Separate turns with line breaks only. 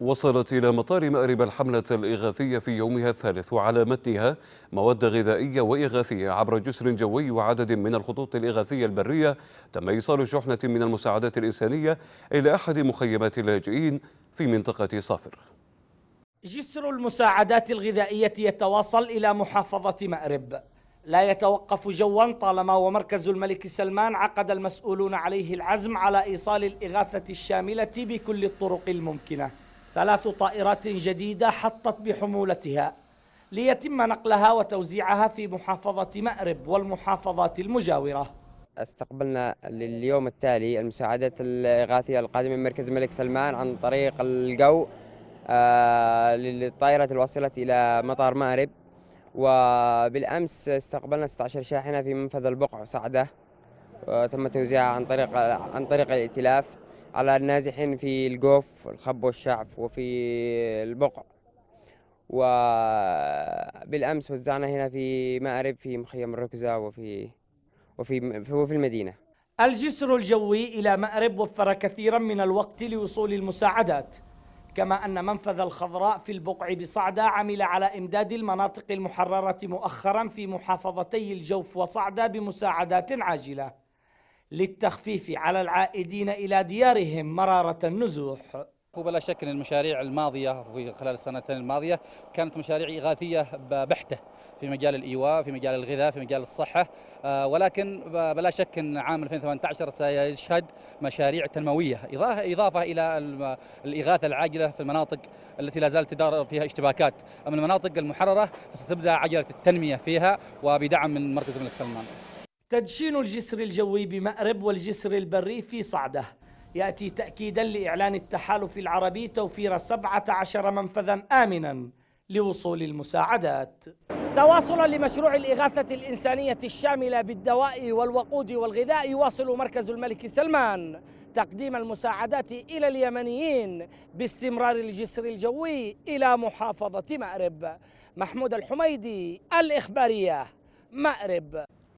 وصلت إلى مطار مأرب الحملة الإغاثية في يومها الثالث وعلى متنها مواد غذائية وإغاثية عبر جسر جوي وعدد من الخطوط الإغاثية البرية تم إيصال شحنة من المساعدات الإنسانية إلى أحد مخيمات اللاجئين في منطقة صافر
جسر المساعدات الغذائية يتواصل إلى محافظة مأرب لا يتوقف جوا طالما ومركز الملك سلمان عقد المسؤولون عليه العزم على إيصال الإغاثة الشاملة بكل الطرق الممكنة ثلاث طائرات جديدة حطت بحمولتها ليتم نقلها وتوزيعها في محافظة مأرب والمحافظات المجاورة
استقبلنا لليوم التالي المساعدات الإغاثية القادمة من مركز الملك سلمان عن طريق الجو آه، للطائرة الواصلة إلى مطار مأرب وبالأمس استقبلنا 16 شاحنة في منفذ البقع صعدة وتم آه، توزيعها عن طريق عن طريق الائتلاف على النازحين في الجوف الخب والشعف وفي البقع وبالأمس وزعنا هنا في مأرب في مخيم الركزة وفي وفي وفي المدينة
الجسر الجوي إلى مأرب وفر كثيرا من الوقت لوصول المساعدات كما أن منفذ الخضراء في البقع بصعدة عمل على إمداد المناطق المحررة مؤخرا في محافظتي الجوف وصعدة بمساعدات عاجلة للتخفيف على العائدين إلى ديارهم مرارة النزوح
وبلا شك ان المشاريع الماضيه في خلال السنتين الماضيه كانت مشاريع اغاثيه بحته في مجال الايواء، في مجال الغذاء، في مجال الصحه، آه، ولكن بلا شك ان عام 2018 سيشهد مشاريع تنمويه اضافه الى الاغاثه العاجله في المناطق التي لا زالت تدار فيها اشتباكات، اما المناطق المحرره فستبدا عجله التنميه فيها وبدعم من مركز الملك سلمان.
تدشين الجسر الجوي بمأرب والجسر البري في صعدة يأتي تأكيدا لإعلان التحالف العربي توفير 17 منفذا آمنا لوصول المساعدات تواصلا لمشروع الإغاثة الإنسانية الشاملة بالدواء والوقود والغذاء يواصل مركز الملك سلمان تقديم المساعدات إلى اليمنيين باستمرار الجسر الجوي إلى محافظة مأرب محمود الحميدي الإخبارية مأرب